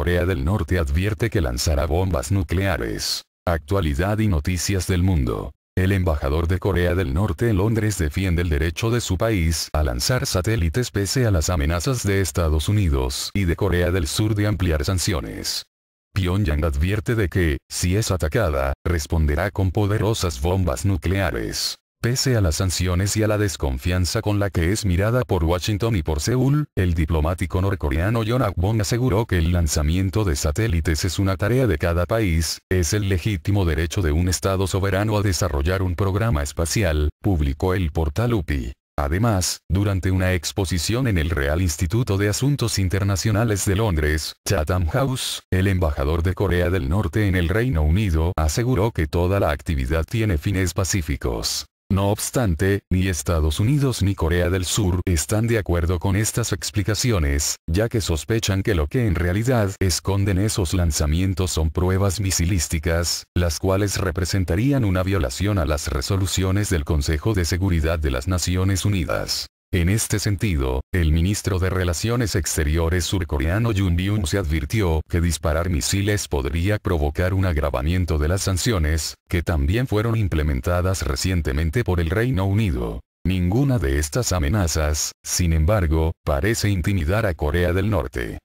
Corea del Norte advierte que lanzará bombas nucleares. Actualidad y noticias del mundo. El embajador de Corea del Norte en Londres defiende el derecho de su país a lanzar satélites pese a las amenazas de Estados Unidos y de Corea del Sur de ampliar sanciones. Pyongyang advierte de que, si es atacada, responderá con poderosas bombas nucleares. Pese a las sanciones y a la desconfianza con la que es mirada por Washington y por Seúl, el diplomático norcoreano John bong aseguró que el lanzamiento de satélites es una tarea de cada país, es el legítimo derecho de un Estado soberano a desarrollar un programa espacial, publicó el portal UPI. Además, durante una exposición en el Real Instituto de Asuntos Internacionales de Londres, Chatham House, el embajador de Corea del Norte en el Reino Unido aseguró que toda la actividad tiene fines pacíficos. No obstante, ni Estados Unidos ni Corea del Sur están de acuerdo con estas explicaciones, ya que sospechan que lo que en realidad esconden esos lanzamientos son pruebas misilísticas, las cuales representarían una violación a las resoluciones del Consejo de Seguridad de las Naciones Unidas. En este sentido, el ministro de Relaciones Exteriores surcoreano Jun Byung se advirtió que disparar misiles podría provocar un agravamiento de las sanciones, que también fueron implementadas recientemente por el Reino Unido. Ninguna de estas amenazas, sin embargo, parece intimidar a Corea del Norte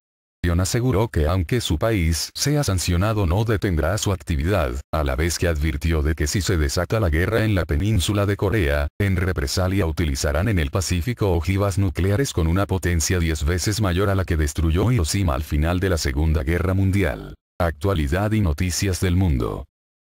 aseguró que aunque su país sea sancionado no detendrá su actividad, a la vez que advirtió de que si se desata la guerra en la península de Corea, en represalia utilizarán en el Pacífico ojivas nucleares con una potencia 10 veces mayor a la que destruyó Hiroshima al final de la Segunda Guerra Mundial. Actualidad y noticias del mundo.